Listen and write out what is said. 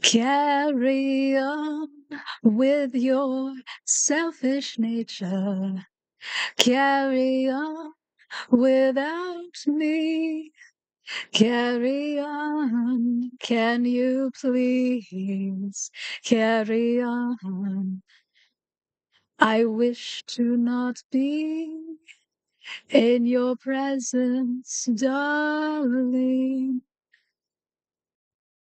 Carry on with your selfish nature. Carry on without me. Carry on, can you please? Carry on. I wish to not be in your presence, darling.